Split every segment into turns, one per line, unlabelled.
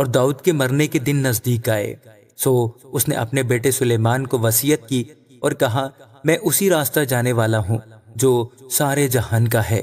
और दाऊद के मरने के दिन नज़दीक आए सो उसने अपने बेटे सुलेमान को वसीयत की और कहा मैं उसी रास्ता जाने वाला हूँ जो सारे जहान का है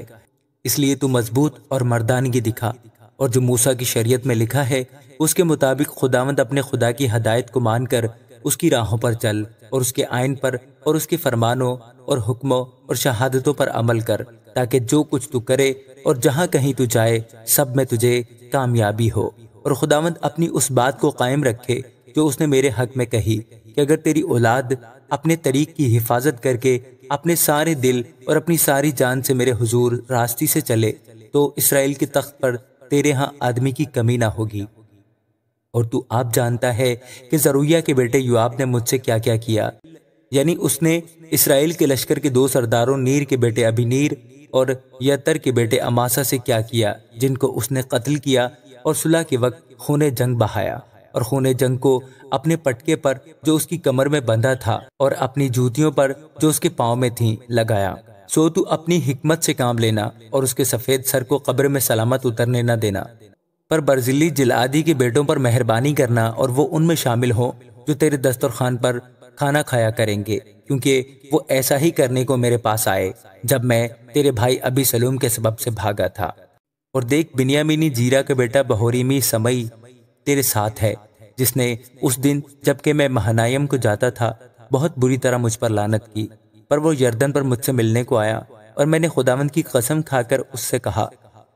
इसलिए तू मजबूत और मर्दानगी दिखा और जो मूसा की शरीयत में लिखा है उसके मुताबिक खुदावंद अपने खुदा की हदायत को मानकर उसकी राहों पर चल और उसके आयन पर और उसके फरमानों और हुक्मों और शहादतों पर अमल कर ताकि जो कुछ तू करे और जहाँ कहीं तू जाए सब में तुझे कामयाबी हो और खुदावंद अपनी उस बात को कायम रखे जो उसने मेरे हक में कही कि अगर तेरी औलाद अपने तरीक की हिफाजत करके अपने सारे दिल और अपनी सारी जान से मेरे हुजूर रास्ती से चले तो इसराइल के तख्त पर तेरे यहाँ आदमी की कमी ना होगी और तू आप जानता है कि जरूरिया के बेटे युवाब ने मुझसे क्या क्या किया यानी उसने इसराइल के लश्कर के दो सरदारों नीर के बेटे अभिनीर और यतर के बेटे अमासा से क्या किया जिनको उसने कत्ल किया और सुलह के वक्त खून जंग बहाया और खून जंग को अपने पटके पर जो उसकी कमर में बंधा था और अपनी जूतियों पर जो उसके पाँव में थी लगाया सो तू अपनी हिकमत से काम लेना और उसके सफ़ेद सर को कब्र में सलामत उतरने न देना पर बर्जिली जिलादी के बेटों पर मेहरबानी करना और वो उनमें शामिल हो जो तेरे दस्तरखान पर खाना खाया करेंगे क्योंकि वो ऐसा ही करने को मेरे पास आए जब मैं तेरे भाई अभी सलूम के सबब से भागा था और देख बिनियामिनी जीरा का बेटा बहोरीमी समई तेरे साथ है जिसने उस दिन जबकि मैं महानायम को जाता था बहुत बुरी तरह मुझ पर लानत की पर वो यर्दन पर मुझसे मिलने को आया और मैंने खुदावंद की कसम खाकर उससे कहा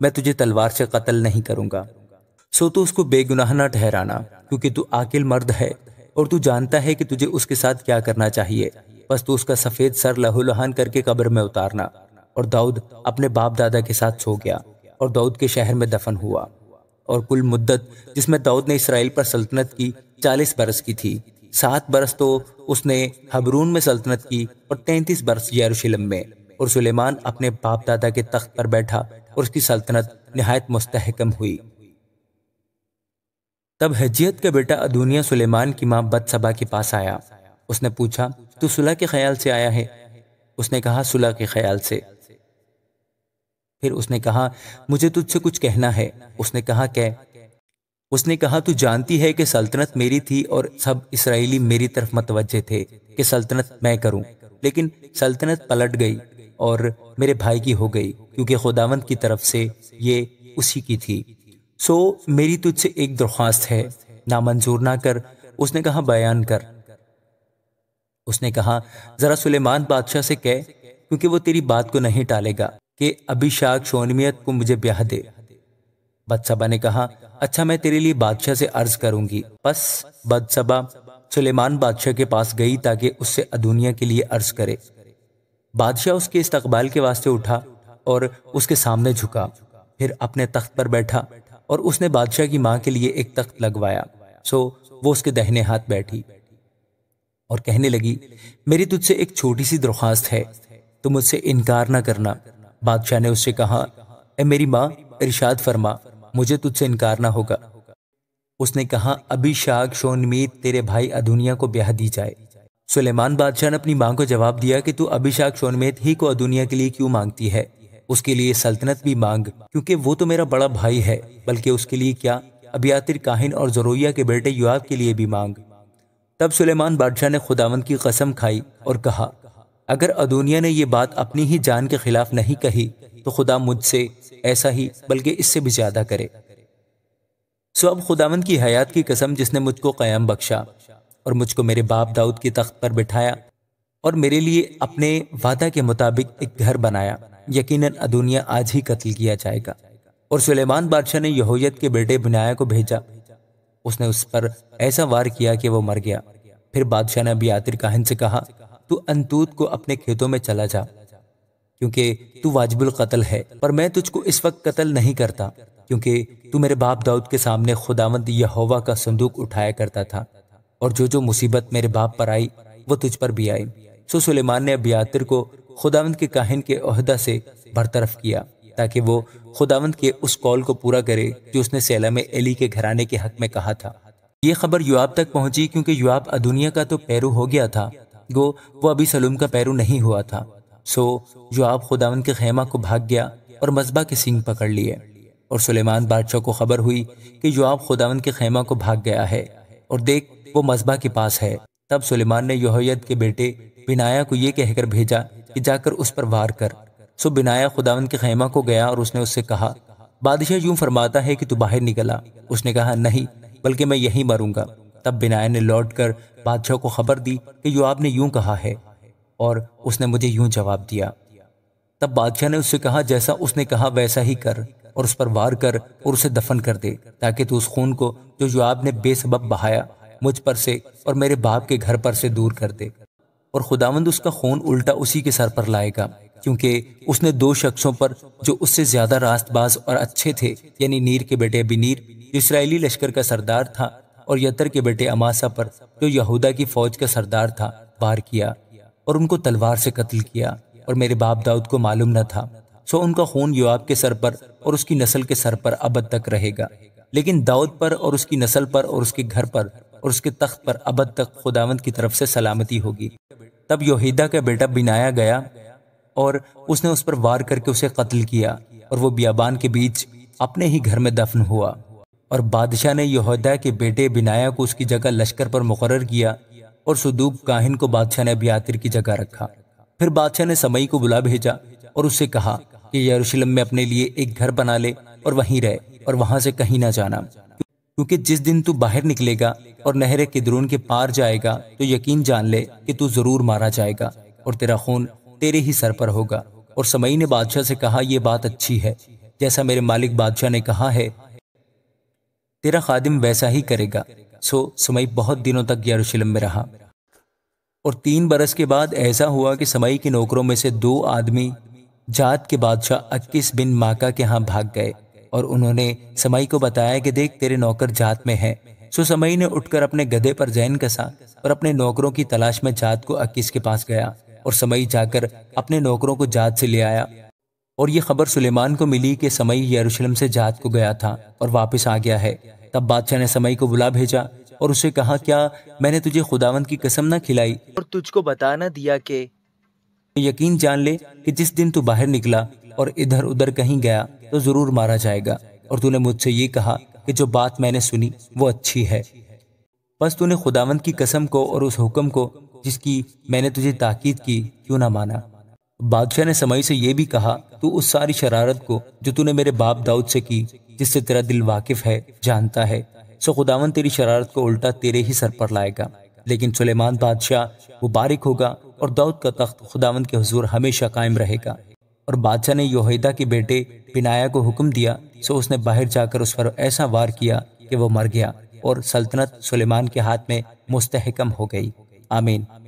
मैं तुझे तलवार से कत्ल नहीं करूंगा सो तो उसको बेगुनाह ना ठहराना क्योंकि तू आकिल मर्द है और तू जानता है कि तुझे उसके साथ क्या करना चाहिए बस तू उसका सफेद सर लहूलहान करके कब्र में उतारना और दाऊद अपने बाप दादा के साथ सो गया और दाऊद के शहर में दफन हुआ और कुल मुद्दत जिसमें दाऊद ने इसराइल पर सल्तनत की चालीस बरस की थी सात बरस तो उसने हबरून में सल्तनत की और तैतीस बरस यरूशलेम में और सुलेमान अपने बाप दादा के तख्त पर बैठा और उसकी सल्तनत नहायत मुस्तहकम हुई तब हजियत का बेटा अदूनिया सुलेमान की मां बदसबा के पास आया उसने पूछा तू सुलह के ख्याल से आया है उसने कहा सुलह के ख्याल से फिर उसने कहा मुझे तुझसे कुछ कहना है उसने कहा क्या उसने कहा तू जानती है कि सल्तनत मेरी थी और सब इसराइली मेरी तरफ मतवजे थे कि सल्तनत मैं करूं लेकिन सल्तनत पलट गई और मेरे भाई की हो गई क्योंकि खुदावंत की तरफ से ये उसी की थी सो मेरी तुझसे एक दरख्वास्त है ना मंजूर ना कर उसने कहा बयान कर उसने कहा जरा सुलेमान बादशाह से कह क्योंकि वो तेरी बात को नहीं टालेगा कि अभिषाक शोनमियत को मुझे ब्याह दे बदसबा ने कहा अच्छा मैं तेरे लिए बादशाह से अर्ज करूंगी बस बदसबा सुलेमान बादशाह के पास गई ताकि उससे अदुनिया के लिए अर्ज करे बादशाह उसके इस्तकबाल के वास्ते उठा और उसके सामने झुका फिर अपने तख्त पर बैठा और उसने बादशाह की मां के लिए एक तख्त लगवाया सो वो उसके दहने हाथ बैठी और कहने लगी मेरी तुझसे एक छोटी सी दरख्वास्त है तुम मुझसे इनकार ना करना बादशाह ने उससे कहा ए मेरी माँ इर्शाद फरमा मुझे तुझसे इनकार ना होगा उसने कहा अभिशाक शोनमीत तेरे भाई अधुनिया को ब्याह दी जाए सुलेमान बादशाह ने अपनी माँ को जवाब दिया कि तू अभिशाक शोनमेत ही को अधुनिया के लिए क्यों मांगती है उसके लिए सल्तनत भी मांग क्योंकि वो तो मेरा बड़ा भाई है बल्कि उसके लिए क्या अबियातिर काहिन और जरोया के बेटे युवाब के लिए भी मांग तब सुलेमान बादशाह ने खुदावंत की कसम खाई और कहा अगर अदोनिया ने यह बात अपनी ही जान के खिलाफ नहीं कही तो खुदा मुझसे ऐसा ही बल्कि इससे भी ज्यादा करे सो अब खुदावंद की हयात की कसम जिसने मुझको क़याम बख्शा और मुझको मेरे बाप दाऊद के तख्त पर बिठाया और मेरे लिए अपने वादा के मुताबिक एक घर बनाया यकीनन अदुनिया आज ही कत्ल किया जाएगा और सुलेमान बादशाह ने यहोयत के बेटे बुनाया को भेजा उसने उस पर ऐसा वार किया कि वो मर गया फिर बादशाह ने अभी आतिर काहन से कहा तू अंतूत को अपने खेतों में चला जा क्योंकि तू वाजिबुल कत्ल है पर मैं तुझको इस वक्त कत्ल नहीं करता क्योंकि तू मेरे बाप दाऊद के सामने खुदावंद यहोवा का संदूक उठाया करता था और जो जो मुसीबत मेरे बाप पर आई वो तुझ पर भी आई सो सुलेमान ने अबियातर को खुदावंद के काहिन के अहदा से बरतरफ किया ताकि वो खुदावंद के उस कॉल को पूरा करे जो उसने सैला में एली के घराने के हक में कहा था ये खबर युवाब तक पहुंची क्योंकि युवाब अदुनिया का तो पैरू हो गया था गो वो अभी सलूम का पैरू नहीं हुआ था सो जो आप खुदावन के खेमा को भाग गया और मस्बा के सिंग पकड़ लिए और सुलेमान बादशाह को खबर हुई कि जो आप खुदावन के खेमा को भाग गया है और देख वो मस्बा के पास है तब सुलेमान ने योहयत के बेटे बिनाया को ये कहकर भेजा कि जाकर उस पर वार कर सो बिनाया खुदावन के खेमा को गया और उसने उससे कहा बादशाह यूं फरमाता है कि तू बाहर निकला उसने कहा नहीं बल्कि मैं यहीं मरूंगा तब बिनाया ने लौटकर बादशाह को खबर दी कि युवाब ने यूं कहा है और उसने मुझे यूं जवाब दिया तब बादशाह ने उससे कहा जैसा उसने कहा वैसा ही कर और उस पर वार कर और उसे दफन कर दे ताकि तू उस खून को जो युवाब ने बेसबब बहाया मुझ पर से और मेरे बाप के घर पर से दूर कर दे और खुदावंद उसका खून उल्टा उसी के सर पर लाएगा क्योंकि उसने दो शख्सों पर जो उससे ज्यादा रास्तबाज और अच्छे थे यानी नीर के बेटे अबीनीर इसराइली लश्कर का सरदार था और यतर के बेटे अमासा पर जो यहूदा की फौज का सरदार था वार किया और उनको तलवार से कत्ल किया और मेरे बाप दाऊद को मालूम न था सो उनका खून युवाब के सर पर और उसकी नस्ल के सर पर अब तक रहेगा लेकिन दाऊद पर और उसकी नस्ल पर और उसके घर पर और उसके तख्त पर अब तक खुदावंत की तरफ से सलामती होगी तब योहिदा का बेटा बिनाया गया और उसने उस पर वार करके उसे कत्ल किया और वो बियाबान के बीच अपने ही घर में दफन हुआ और बादशाह ने यहोदा के बेटे बिनाया को उसकी जगह लश्कर पर मुकर किया और सुदूक काहिन को बादशाह ने अबियातिर की जगह रखा फिर बादशाह ने समई को बुला भेजा और उससे कहा कि यरूशलेम में अपने लिए एक घर बना ले और वहीं रहे और वहां से कहीं ना जाना क्योंकि जिस दिन तू बाहर निकलेगा और नहरे के द्रोन के पार जाएगा तो यकीन जान ले कि तू जरूर मारा जाएगा और तेरा खून तेरे ही सर पर होगा और समई ने बादशाह से कहा यह बात अच्छी है जैसा मेरे मालिक बादशाह ने कहा है तेरा खादिम वैसा ही करेगा सो समय बहुत दिनों तक यरूशलेम में रहा और तीन बरस के बाद ऐसा हुआ कि समय के नौकरों में से दो आदमी जात के बादशाह अक्कीस बिन माका के यहाँ भाग गए और उन्होंने समय को बताया कि देख तेरे नौकर जात में है सो समय ने उठकर अपने गधे पर जैन कसा और अपने नौकरों की तलाश में जात को अक्कीस के पास गया और समय जाकर अपने नौकरों को जात से ले आया और ये खबर सुलेमान को मिली कि समई यरूशलेम से जात को गया था और वापस आ गया है तब बादशाह ने समई को बुला भेजा और उसे कहा क्या मैंने तुझे खुदावंत की कसम न खिलाई और तुझको बता न दिया के यकीन जान ले कि जिस दिन तू बाहर निकला और इधर उधर कहीं गया तो जरूर मारा जाएगा और तूने मुझसे ये कहा कि जो बात मैंने सुनी वो अच्छी है बस तूने खुदावंत की कसम को और उस हुक्म को जिसकी मैंने तुझे ताकीद की क्यों ना माना बादशाह ने समय से यह भी कहा तू उस सारी शरारत को जो तूने मेरे बाप दाऊद से की जिससे तेरा दिल वाकिफ है जानता है सो खुदावन तेरी शरारत को उल्टा तेरे ही सर पर लाएगा लेकिन सुलेमान बादशाह बारिक होगा और दाऊद का तख्त खुदावन के हजूर हमेशा कायम रहेगा और बादशाह ने योहिदा के बेटे पिनाया को हुक्म दिया सो उसने बाहर जाकर उस पर ऐसा वार किया कि वो मर गया और सल्तनत सुलेमान के हाथ में मुस्तहकम हो गई आमीन